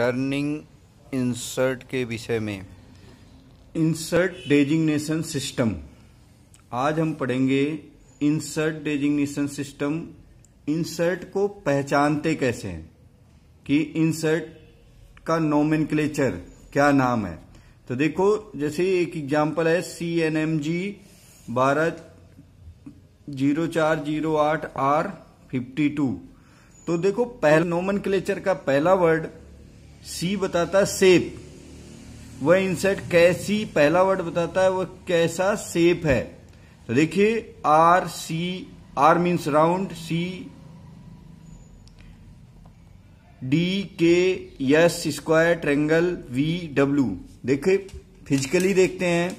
turning insert के विषय में इंसर्ट डेजिग्नेशन सिस्टम आज हम पढ़ेंगे इंसर्ट डेजिग्नेशन सिस्टम इंसर्ट को पहचानते कैसे हैं कि इंसर्ट का नोमिन क्या नाम है तो देखो जैसे एक एग्जाम्पल है सी एन एम जी बारह जीरो चार जीरो आठ आर फिफ्टी टू तो देखो पहला नोमन का पहला वर्ड सी बताता सेप वह इंसर्ट कैसी पहला वर्ड बताता है वह कैसा सेप है तो देखिए R C R means round C D K S square triangle V W देखिए फिजिकली देखते हैं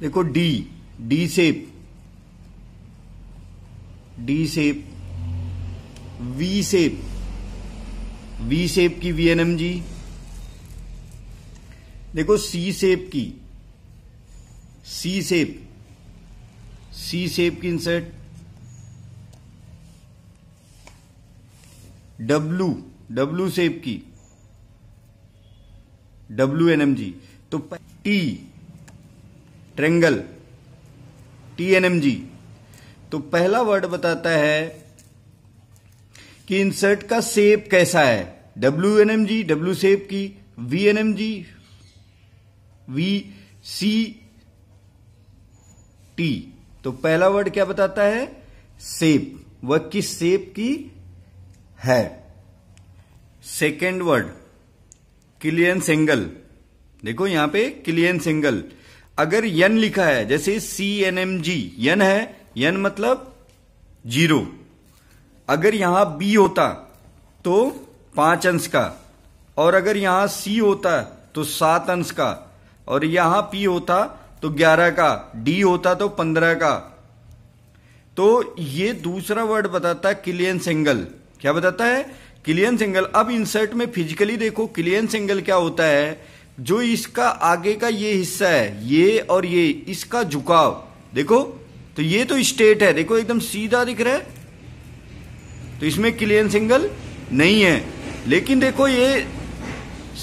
देखो D D shape D shape V shape V shape की वीएनएमजी देखो सी सेप की सी सेप सी सेप की इंसर्ट डब्लू डब्लू सेप की डब्लू एनएमजी तो टी ट्रेंगल टी एनएमजी तो पहला वर्ड बताता है कि इंसर्ट का सेप कैसा है W N M G W shape की V N M G V C T तो पहला वर्ड क्या बताता है सेप वह किस सेप की है सेकेंड वर्ड क्लियन सिंगल देखो यहां पे क्लियन सिंगल अगर यन लिखा है जैसे सी एन एम जी यन है यन मतलब जीरो अगर यहां बी होता तो पांच अंश का और अगर यहां सी होता तो सात अंश का और यहां पी होता तो ग्यारह का डी होता तो पंद्रह का तो ये दूसरा वर्ड बताता है क्लियन सिंगल क्या बताता है क्लियन सिंगल अब इंसर्ट में फिजिकली देखो क्लियन सिंगल क्या होता है जो इसका आगे का ये हिस्सा है ये और ये इसका झुकाव देखो तो ये तो स्टेट है देखो एकदम सीधा दिख रहा है तो इसमें क्लियर सिंगल नहीं है लेकिन देखो ये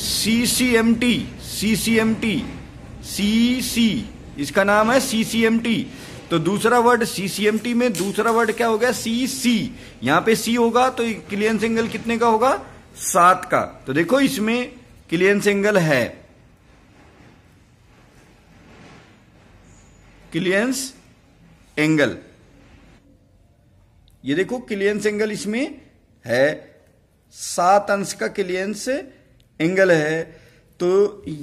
C C M T C C M T C C इसका नाम है सी सी एम टी तो दूसरा word C C M T में दूसरा वर्ड क्या हो गया सी सी e यहां पे सी होगा तो क्लियर सिंगल कितने का होगा सात का तो देखो इसमें क्लियर सिंगल है क्लियंस एंगल ये देखो क्लियंस एंगल इसमें है सात अंश का क्लियंस एंगल है तो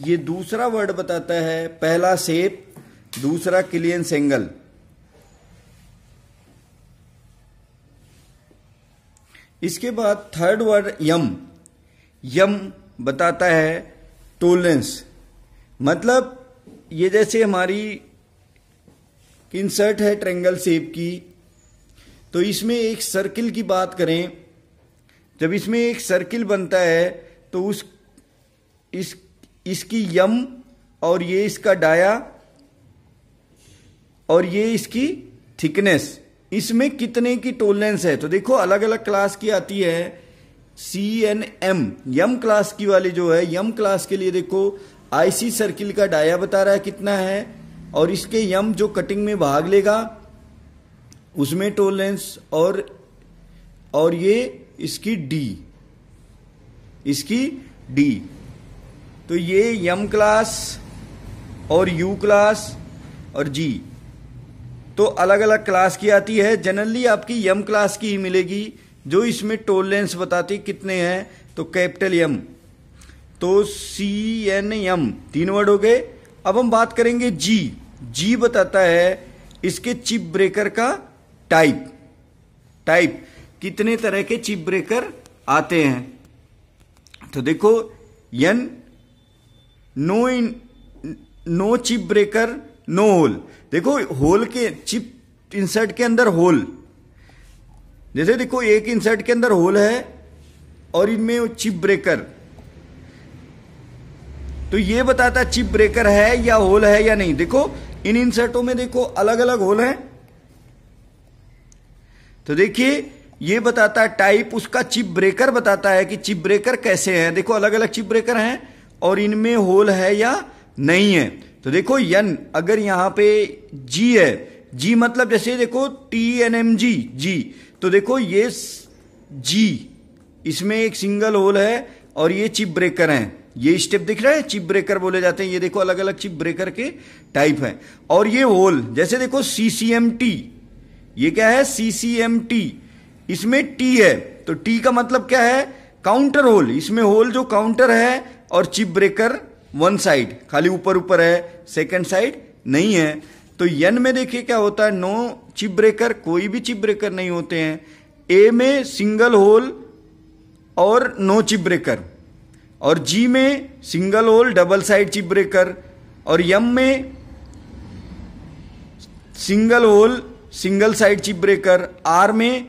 ये दूसरा वर्ड बताता है पहला सेप दूसरा क्लियंस एंगल इसके बाद थर्ड वर्ड यम यम बताता है टोलेंस मतलब ये जैसे हमारी इंसर्ट है ट्रेंगल सेप की तो इसमें एक सर्किल की बात करें जब इसमें एक सर्किल बनता है तो उस इस इसकी यम और ये इसका डाया और ये इसकी थिकनेस इसमें कितने की टोलरेंस है तो देखो अलग अलग क्लास की आती है C N M M class की वाली जो है यम क्लास के लिए देखो आईसी सर्किल का डाया बता रहा है कितना है और इसके यम जो कटिंग में भाग लेगा उसमें टोलेंस और और ये इसकी डी इसकी डी तो ये यम क्लास और यू क्लास और जी तो अलग अलग क्लास की आती है जनरली आपकी यम क्लास की ही मिलेगी जो इसमें टोलेंस बताती कितने हैं तो कैपिटल यम तो सी एन यम तीन वर्ड हो गए अब हम बात करेंगे जी जी बताता है इसके चिप ब्रेकर का टाइप टाइप कितने तरह के चिप ब्रेकर आते हैं तो देखो यन नो इन no chip breaker no hole देखो होल के चिप इंसर्ट के अंदर होल जैसे देखो एक इंसर्ट के अंदर होल है और इनमें चिप ब्रेकर तो ये बताता चिप ब्रेकर है या होल है या नहीं देखो इन इंसर्टों में देखो अलग अलग होल है तो देखिए ये बताता है टाइप उसका चिप ब्रेकर बताता है कि चिप ब्रेकर कैसे हैं देखो अलग अलग चिप ब्रेकर हैं और इनमें होल है या नहीं है तो देखो यन अगर यहाँ पे जी है जी मतलब जैसे देखो T N M G G तो देखो ये जी इसमें एक सिंगल होल है और ये चिप ब्रेकर हैं ये स्टेप दिख रहा है चिप ब्रेकर बोले जाते हैं ये देखो अलग अलग चिप ब्रेकर के टाइप हैं और ये होल जैसे देखो सी सी एम टी ये क्या है टी इसमें टी है तो टी का मतलब क्या है काउंटर होल इसमें होल जो काउंटर है और चिप ब्रेकर वन साइड खाली ऊपर ऊपर है सेकंड साइड नहीं है तो यन में देखिए क्या होता है नो चिप ब्रेकर कोई भी चिप ब्रेकर नहीं होते हैं ए में सिंगल होल और नो चिप ब्रेकर और जी में single hole double side chip breaker और यम में single hole single side chip breaker R में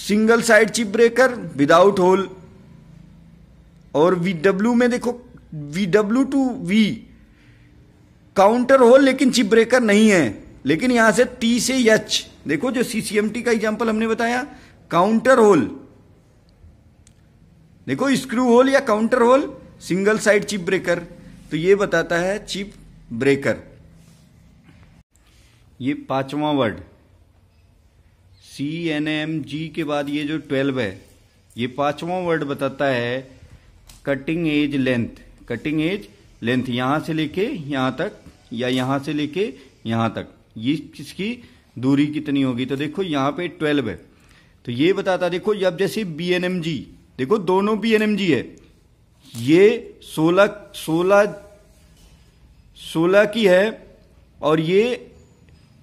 single side chip breaker without hole और वी डब्ल्यू में देखो V W to V counter hole लेकिन chip breaker नहीं है लेकिन यहां से टी से एच देखो जो सीसीएमटी का एग्जाम्पल हमने बताया काउंटर होल देखो स्क्रू होल या counter hole single side chip breaker तो ये बताता है चिप ब्रेकर ये पांचवा word C N M G के बाद ये जो ट्वेल्व है ये पांचवा वर्ड बताता है cutting edge length cutting edge length यहां से लेके यहां तक या यहां से लेके यहां तक ये इसकी दूरी कितनी होगी तो देखो यहां पे ट्वेल्व है तो ये बताता देखो अब जैसे बी एन एम जी देखो दोनों बी एन एम जी है ये सोलह सोलह सोलह की है और ये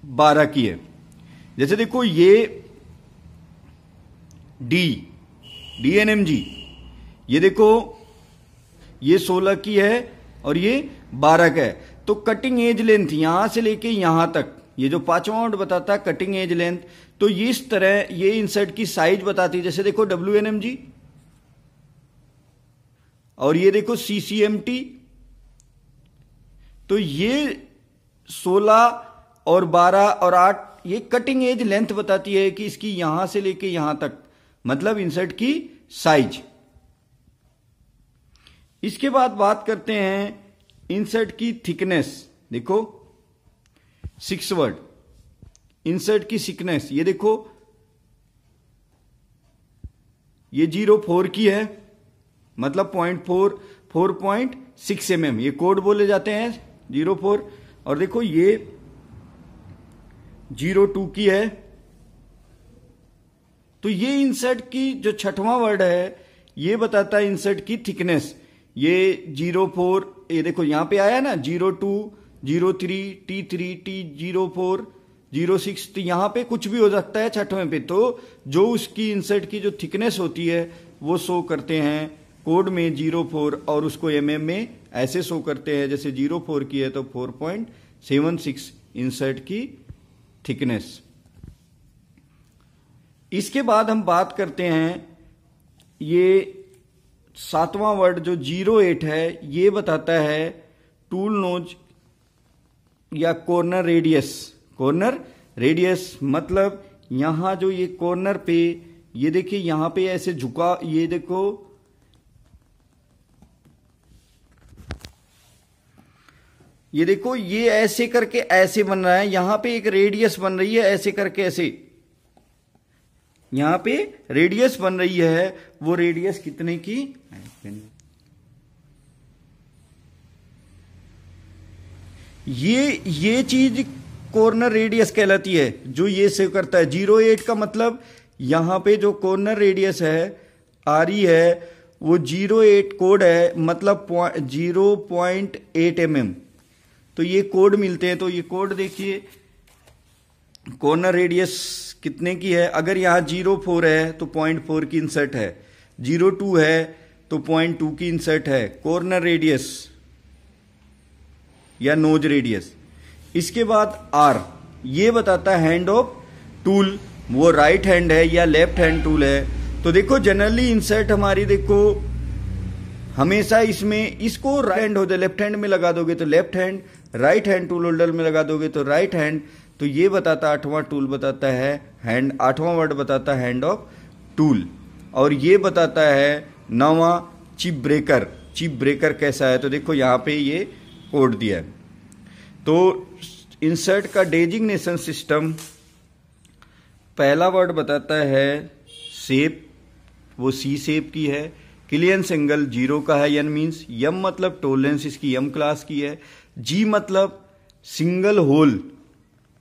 बारह की है जैसे देखो ये D D N M G ये देखो ये सोलह की है और ये बारह का है तो कटिंग एज लेंथ यहां से लेके यहां तक ये जो पांचवा आउट बताता है कटिंग एज लेंथ तो ये इस तरह ये इंसर्ट की साइज बताती है जैसे देखो डब्ल्यू एन एम जी और ये देखो सी सी एम टी तो ये सोलह और बारह और आठ ये कटिंग एज लेंथ बताती है कि इसकी यहां से लेके यहां तक मतलब इंसर्ट की साइज इसके बाद बात करते हैं इंसर्ट की थिकनेस देखो सिक्स वर्ड इंसर्ट की सिकनेस ये देखो ये जीरो फोर की है मतलब point four four point six M M ये कोड बोले जाते हैं जीरो फोर और देखो ये जीरो टू की है तो ये इंसर्ट की जो छठवां वर्ड है ये बताता है इंसर्ट की थिकनेस ये जीरो फोर ये देखो यहां पे आया ना zero two zero three T three T zero four zero six तो यहां पे कुछ भी हो सकता है छठवें पे तो जो उसकी इंसर्ट की जो थिकनेस होती है वो शो करते हैं कोड में जीरो फोर और उसको एम एम में ऐसे शो करते हैं जैसे जीरो फोर की है तो four point seven six insert की थिकनेस इसके बाद हम बात करते हैं ये सातवां वर्ड जो जीरो एट है ये बताता है टूल नोज या कॉर्नर रेडियस कॉर्नर रेडियस मतलब यहां जो ये कॉर्नर पे ये देखिए यहां पे ऐसे झुका ये देखो ये देखो ये ऐसे करके ऐसे बन रहा है यहां पे एक रेडियस बन रही है ऐसे करके ऐसे यहां पे रेडियस बन रही है वो रेडियस कितने की ये ये चीज कॉर्नर रेडियस कहलाती है जो ये सेव करता है जीरो एट का मतलब यहां पे जो कॉर्नर रेडियस है आ रही है वो जीरो एट कोड है मतलब zero point eight M M तो ये कोड मिलते हैं तो ये कोड देखिए कॉर्नर रेडियस कितने की है अगर यहाँ जीरो फोर है तो पॉइंट फोर की इंसर्ट है जीरो टू है तो पॉइंट टू की इंसर्ट है कॉर्नर रेडियस या नोज रेडियस इसके बाद आर ये बताता है हैंड ऑफ टूल वो राइट right हैंड है या लेफ्ट हैंड टूल है तो देखो जनरली इंसर्ट हमारी देखो हमेशा इसमें इसको राइट हैंड हो जाए लेफ्ट हैंड में लगा दोगे तो left hand right hand tool holder में लगा दोगे तो राइट हैंड तो ये बताता आठवां टूल बताता है हैंड आठवां वर्ड बताता है हैंड ऑफ टूल और ये बताता है नवा चिप ब्रेकर चिप ब्रेकर कैसा है तो देखो यहाँ पे ये कोड दिया है तो इंसर्ट का डेजिग्नेशन सिस्टम पहला वर्ड बताता है सेप वो सी सेप की है क्लियंस एंगल जीरो का है यन मींस यम मतलब टोलेंस इसकी यम क्लास की है जी मतलब सिंगल होल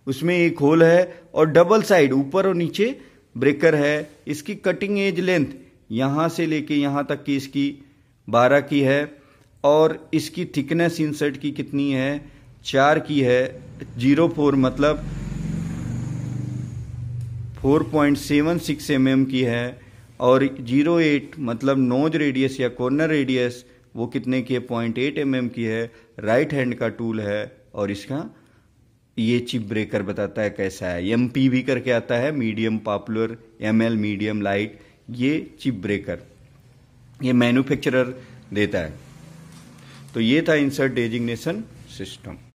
उसमें एक होल है और डबल साइड ऊपर और नीचे ब्रेकर है इसकी कटिंग एज लेंथ यहाँ से लेके यहाँ तक की इसकी बारह की है और इसकी थिकनेस इंसर्ट की कितनी है चार की है जीरो फोर मतलब four point seven six M की है और जीरो एट मतलब नोज रेडियस या कॉर्नर रेडियस वो कितने की है पॉइंट एट एम एम की है राइट हैंड का टूल है और इसका ये चिप ब्रेकर बताता है कैसा है एम पी भी करके आता है medium popular M L medium light ये चिप ब्रेकर ये मैन्युफैक्चरर देता है तो ये था इंसर्ट डेजिग्नेशन सिस्टम